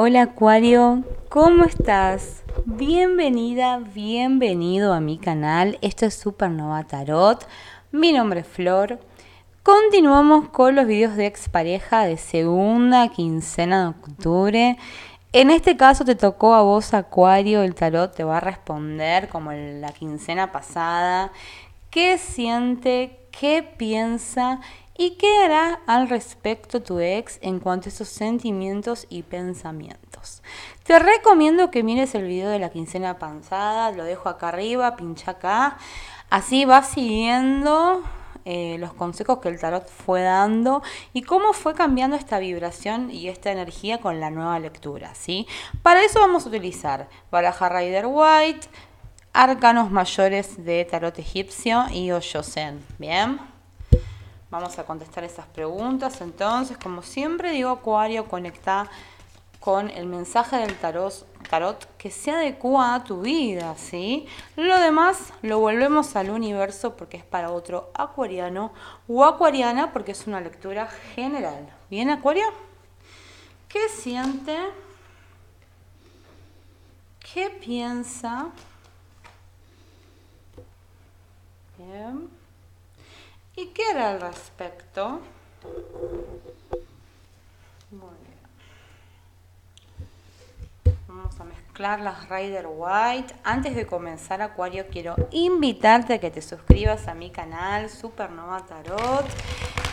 Hola Acuario, ¿cómo estás? Bienvenida, bienvenido a mi canal. Esto es Supernova Tarot. Mi nombre es Flor. Continuamos con los videos de expareja de segunda quincena de octubre. En este caso te tocó a vos Acuario, el tarot te va a responder como en la quincena pasada. ¿Qué siente? ¿Qué piensa? ¿Y qué hará al respecto tu ex en cuanto a esos sentimientos y pensamientos? Te recomiendo que mires el video de la quincena panzada, lo dejo acá arriba, pincha acá. Así vas siguiendo eh, los consejos que el tarot fue dando y cómo fue cambiando esta vibración y esta energía con la nueva lectura, ¿sí? Para eso vamos a utilizar baraja Rider White, arcanos mayores de tarot egipcio y Oyosen, ¿bien? Vamos a contestar esas preguntas. Entonces, como siempre digo, Acuario, conecta con el mensaje del tarot, tarot que se adecua a tu vida, ¿sí? Lo demás lo volvemos al universo porque es para otro acuariano o acuariana porque es una lectura general. ¿Bien, Acuario? ¿Qué siente? ¿Qué piensa? Bien y qué era al respecto. Vamos a mezclar las Rider White. Antes de comenzar, Acuario, quiero invitarte a que te suscribas a mi canal Supernova Tarot.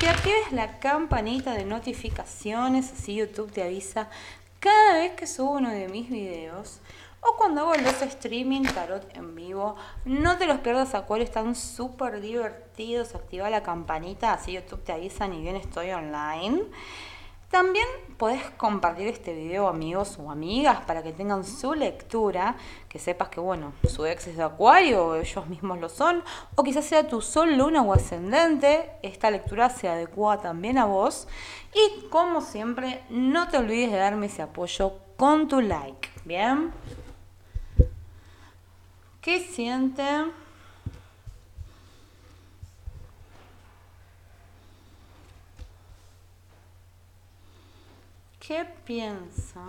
Que actives la campanita de notificaciones, así YouTube te avisa cada vez que subo uno de mis videos o cuando hago los streaming tarot en vivo. No te los pierdas acuarios están súper divertidos. Activa la campanita, así YouTube te avisa ni bien estoy online. También podés compartir este video amigos o amigas para que tengan su lectura, que sepas que bueno, su ex es de acuario, ellos mismos lo son, o quizás sea tu sol, luna o ascendente, esta lectura se adecua también a vos. Y como siempre, no te olvides de darme ese apoyo con tu like, ¿bien? ¿Qué siente? ¿Qué piensa?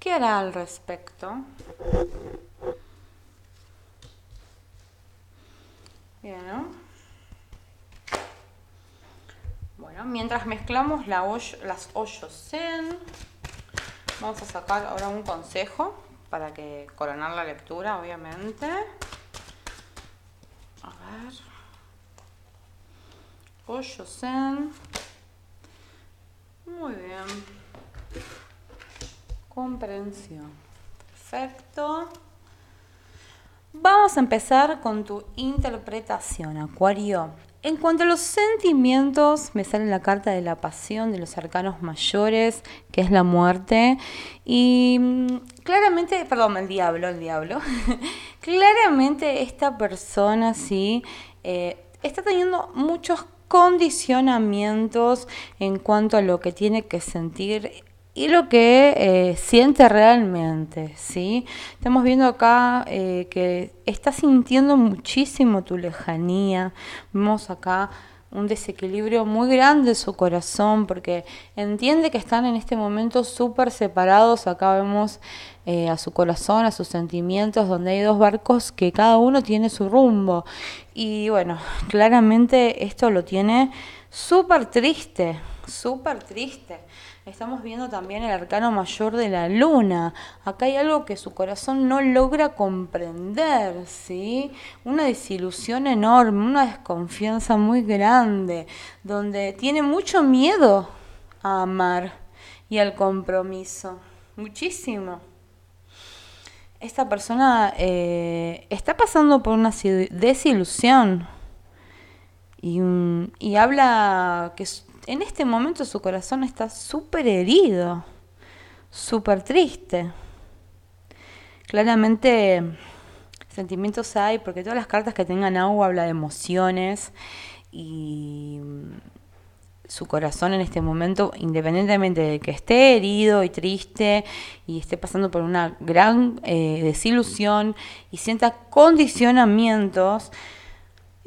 ¿Qué hará al respecto? Bien, Bueno, mientras mezclamos la las hoyos en... Vamos a sacar ahora un consejo para que coronar la lectura, obviamente. A ver. Osho Zen. Muy bien. Comprensión. Perfecto. Vamos a empezar con tu interpretación, Acuario. En cuanto a los sentimientos, me sale la carta de la pasión de los arcanos mayores, que es la muerte. Y mm, claramente, perdón, el diablo, el diablo. claramente esta persona, sí, eh, está teniendo muchos condicionamientos en cuanto a lo que tiene que sentir y lo que eh, siente realmente, ¿sí? Estamos viendo acá eh, que está sintiendo muchísimo tu lejanía, vemos acá un desequilibrio muy grande en su corazón porque entiende que están en este momento súper separados. Acá vemos eh, a su corazón, a sus sentimientos, donde hay dos barcos que cada uno tiene su rumbo. Y bueno, claramente esto lo tiene súper triste, súper triste. Estamos viendo también el arcano mayor de la luna. Acá hay algo que su corazón no logra comprender, ¿sí? Una desilusión enorme, una desconfianza muy grande, donde tiene mucho miedo a amar y al compromiso. Muchísimo. Esta persona eh, está pasando por una desilusión y, y habla que en este momento su corazón está súper herido, súper triste. Claramente sentimientos hay, porque todas las cartas que tengan agua habla de emociones y mm, su corazón en este momento, independientemente de que esté herido y triste y esté pasando por una gran eh, desilusión y sienta condicionamientos,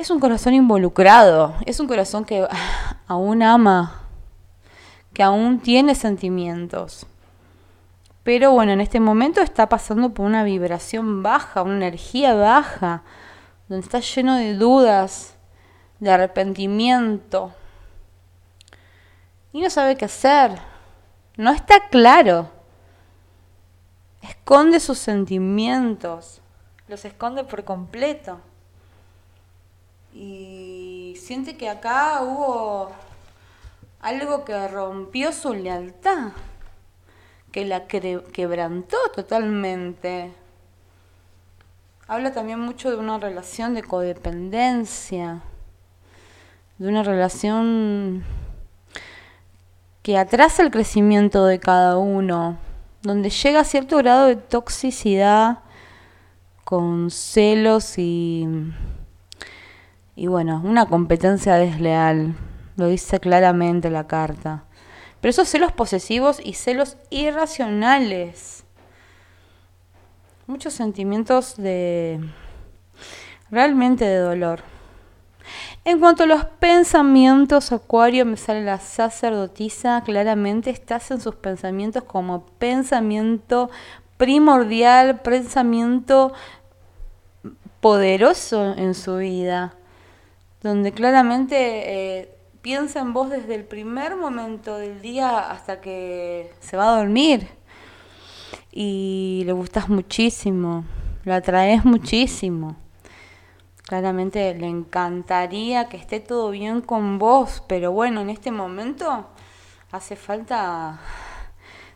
es un corazón involucrado, es un corazón que aún ama, que aún tiene sentimientos. Pero bueno, en este momento está pasando por una vibración baja, una energía baja, donde está lleno de dudas, de arrepentimiento. Y no sabe qué hacer. No está claro. Esconde sus sentimientos. Los esconde por completo y siente que acá hubo algo que rompió su lealtad, que la quebrantó totalmente. Habla también mucho de una relación de codependencia, de una relación que atrasa el crecimiento de cada uno, donde llega a cierto grado de toxicidad con celos y y bueno, una competencia desleal, lo dice claramente la carta. Pero esos celos posesivos y celos irracionales. Muchos sentimientos de... realmente de dolor. En cuanto a los pensamientos, Acuario, me sale la sacerdotisa, claramente estás en sus pensamientos como pensamiento primordial, pensamiento poderoso en su vida donde claramente eh, piensa en vos desde el primer momento del día hasta que se va a dormir. Y le gustas muchísimo, lo atraes muchísimo. Claramente le encantaría que esté todo bien con vos, pero bueno, en este momento hace falta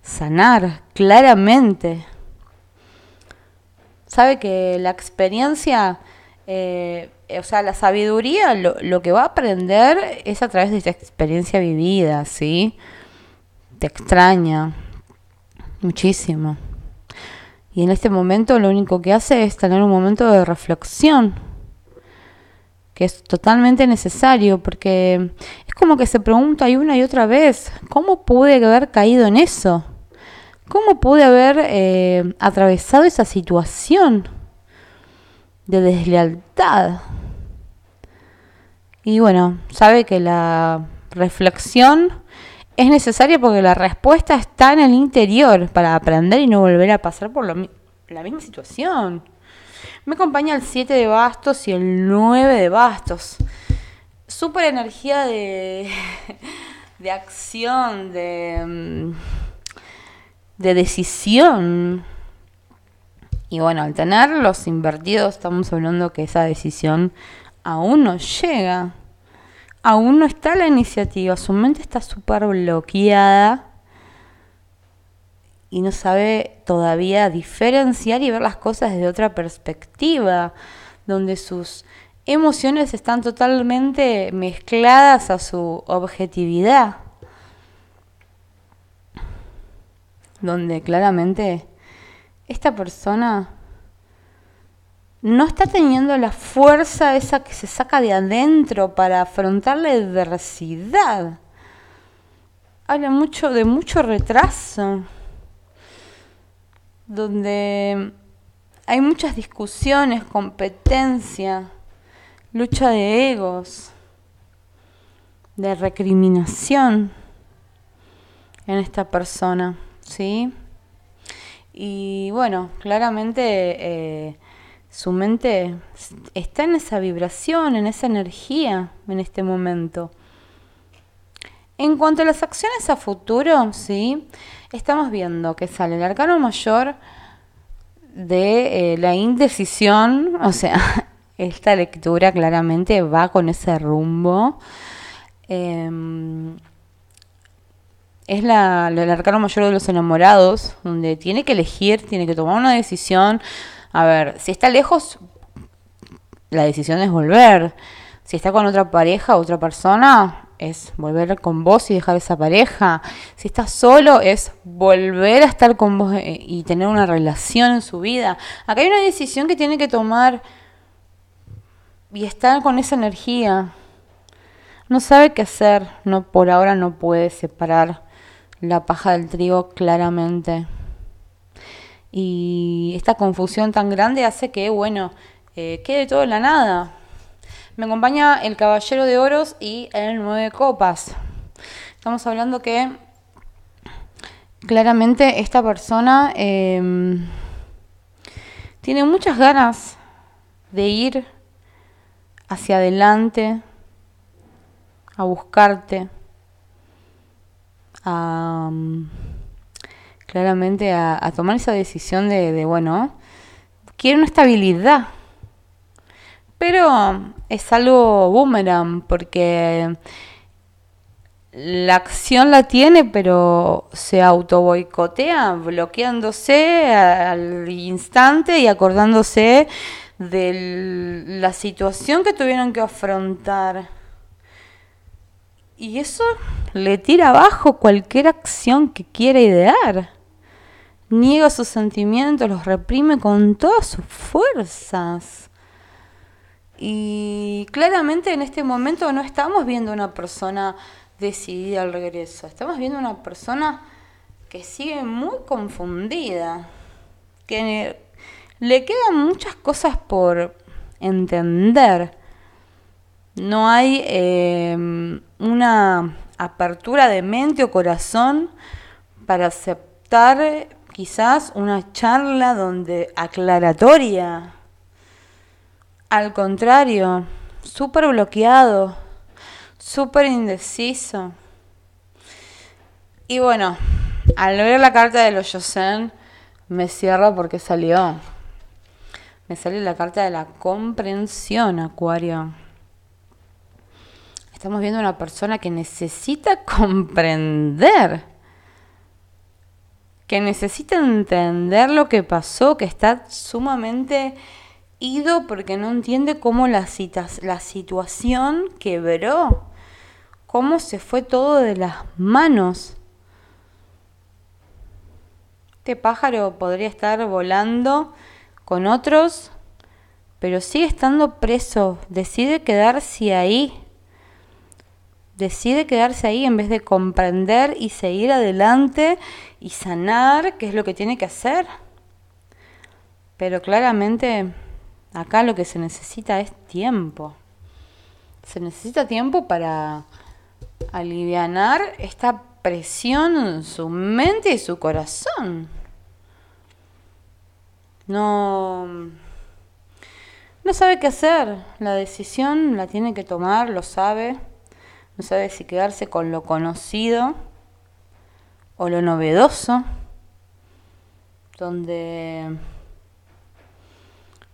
sanar, claramente. Sabe que la experiencia eh, eh, o sea, la sabiduría, lo, que va a aprender es a través de esta experiencia vivida, ¿sí? Te extraña muchísimo. Y en este momento lo único que hace es tener un momento de reflexión, que es totalmente necesario, porque es como que se pregunta y una y otra vez, ¿cómo pude haber caído en eso? ¿Cómo pude haber eh, atravesado esa situación? de deslealtad. Y bueno, sabe que la reflexión es necesaria porque la respuesta está en el interior para aprender y no volver a pasar por la misma situación. Me acompaña el 7 de bastos y el 9 de bastos. Súper energía de, de acción, de, mm, de decisión. Y bueno, al tenerlos invertidos, estamos hablando que esa decisión aún no llega. Aún no está la iniciativa. Su mente está súper bloqueada y no sabe todavía diferenciar y ver las cosas desde otra perspectiva, donde sus emociones están totalmente mezcladas a su objetividad, donde claramente esta persona no está teniendo la fuerza esa que se saca de adentro para afrontar la adversidad. Habla mucho de mucho retraso, donde hay muchas discusiones, competencia, lucha de egos, de recriminación en esta persona, ¿sí? Y bueno, claramente eh, su mente está en esa vibración, en esa energía en este momento. En cuanto a las acciones a futuro, sí, estamos viendo que sale el arcano mayor de eh, la indecisión, o sea, esta lectura claramente va con ese rumbo. Em, es la, el arcano mayor de los enamorados, donde tiene que elegir, tiene que tomar una decisión. A ver, si está lejos, la decisión es volver. Si está con otra pareja, otra persona, es volver con vos y dejar esa pareja. Si está solo, es volver a estar con vos eh, y tener una relación en su vida. Acá hay una decisión que tiene que tomar y estar con esa energía. No sabe qué hacer, no por ahora no puede separar la paja del trigo claramente. Y esta confusión tan grande hace que, bueno, eh, quede todo en la nada. Me acompaña el Caballero de Oros y el Nueve Copas. Estamos hablando que claramente esta persona em, tiene muchas ganas de ir hacia adelante, a buscarte, Mm, claramente a, tomar esa decisión de, bueno, quiero una estabilidad. Pero es algo boomerang porque la acción la tiene, pero se auto boicotea, bloqueándose al instante y acordándose de la situación que tuvieron que afrontar. Y eso le tira abajo cualquier acción que quiera idear. Niega sus sentimientos, los reprime con todas sus fuerzas. Y claramente en este momento no estamos viendo una persona decidida al regreso, estamos viendo una persona que sigue muy confundida, que le quedan muchas cosas por entender no hay em, una apertura de mente o corazón para aceptar quizás una charla donde aclaratoria. Al contrario, súper bloqueado, súper indeciso. Y bueno, al leer la carta de los Yosen, me cierro porque salió. Me salió la carta de la comprensión, Acuario. Estamos viendo una persona que necesita comprender, que necesita entender lo que pasó, que está sumamente ido porque no entiende cómo la, la situación quebró, cómo se fue todo de las manos. Este pájaro podría estar volando con otros, pero sigue estando preso, decide quedarse ahí decide quedarse ahí en vez de comprender y seguir adelante y sanar, qué es lo que tiene que hacer. Pero claramente acá lo que se necesita es tiempo. Se necesita tiempo para aliviar esta presión en su mente y su corazón. No no sabe qué hacer, la decisión la tiene que tomar, lo sabe no sabe si quedarse con lo conocido o lo novedoso, donde,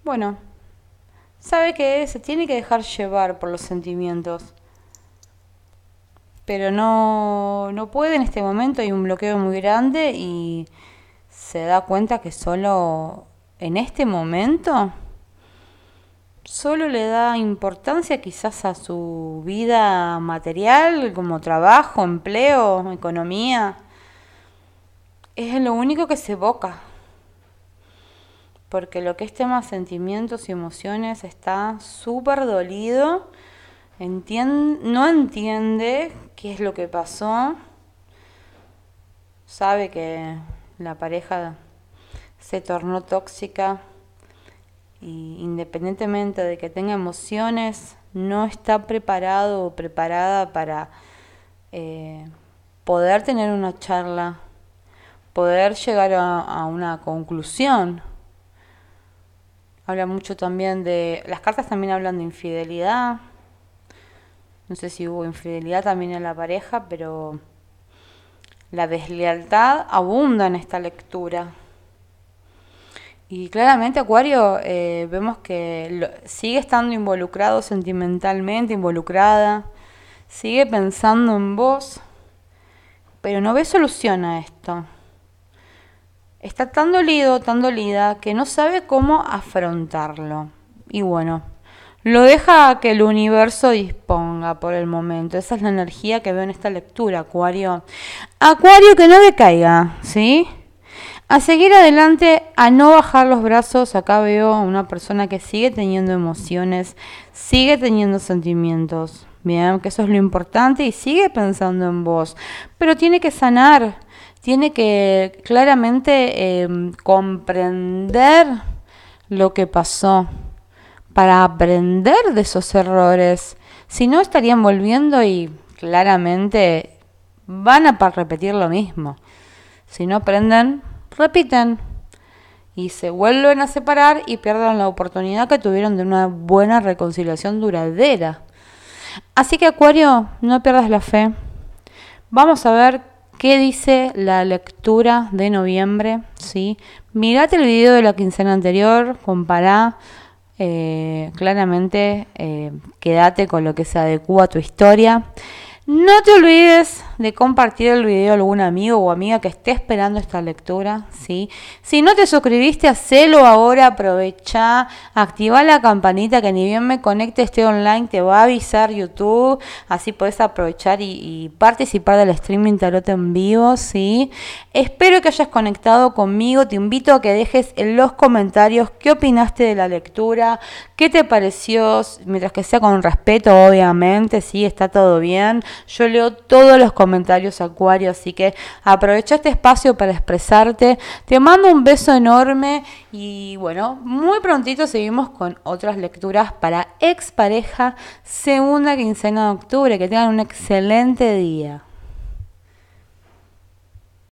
bueno, sabe que se tiene que dejar llevar por los sentimientos, pero no, no puede en este momento, hay un bloqueo muy grande y se da cuenta que solo en este momento solo le da importancia quizás a su vida material, como trabajo, empleo, economía. Es lo único que se evoca. Porque lo que es tema sentimientos y emociones está súper dolido. no entiende qué es lo que pasó. Sabe que la pareja se tornó tóxica independientemente de que tenga emociones, no está preparado o preparada para eh, poder tener una charla, poder llegar a, a, una conclusión. Habla mucho también de... Las cartas también hablan de infidelidad. No sé si hubo infidelidad también en la pareja, pero la deslealtad abunda en esta lectura. Y claramente Acuario eh, vemos que sigue estando involucrado sentimentalmente, involucrada, sigue pensando en vos, pero no ve solución a esto. Está tan dolido, tan dolida, que no sabe cómo afrontarlo. Y bueno, lo deja que el universo disponga por el momento. Esa es la energía que veo en esta lectura, Acuario. Acuario que no decaiga, ¿sí? a seguir adelante, a no bajar los brazos. Acá veo a una persona que sigue teniendo emociones, sigue teniendo sentimientos. Bien, que eso es lo importante y sigue pensando en vos. Pero tiene que sanar, tiene que claramente em, comprender lo que pasó para aprender de esos errores. Si no, estarían volviendo y claramente van a repetir lo mismo. Si no aprenden, repiten y se vuelven a separar y pierden la oportunidad que tuvieron de una buena reconciliación duradera. Así que Acuario, no pierdas la fe. Vamos a ver qué dice la lectura de noviembre, ¿sí? Mirate el video de la quincena anterior, compará, eh, claramente eh, quédate con lo que se adecua a tu historia. No te olvides de compartir el video a algún amigo o amiga que esté esperando esta lectura, ¿sí? Si no te suscribiste, hacelo ahora, aprovecha, activa la campanita que ni bien me conecte, esté online, te va a avisar YouTube, así puedes aprovechar y, participar del streaming tarot en vivo, ¿sí? Espero que hayas conectado conmigo, te invito a que dejes en los comentarios qué opinaste de la lectura, qué te pareció, mientras que sea con respeto, obviamente, ¿sí? Está todo bien, yo leo todos los comentarios, comentarios, Acuario. Así que aprovecha este espacio para expresarte. Te mando un beso enorme y bueno, muy prontito seguimos con otras lecturas para expareja, segunda quincena de octubre. Que tengan un excelente día.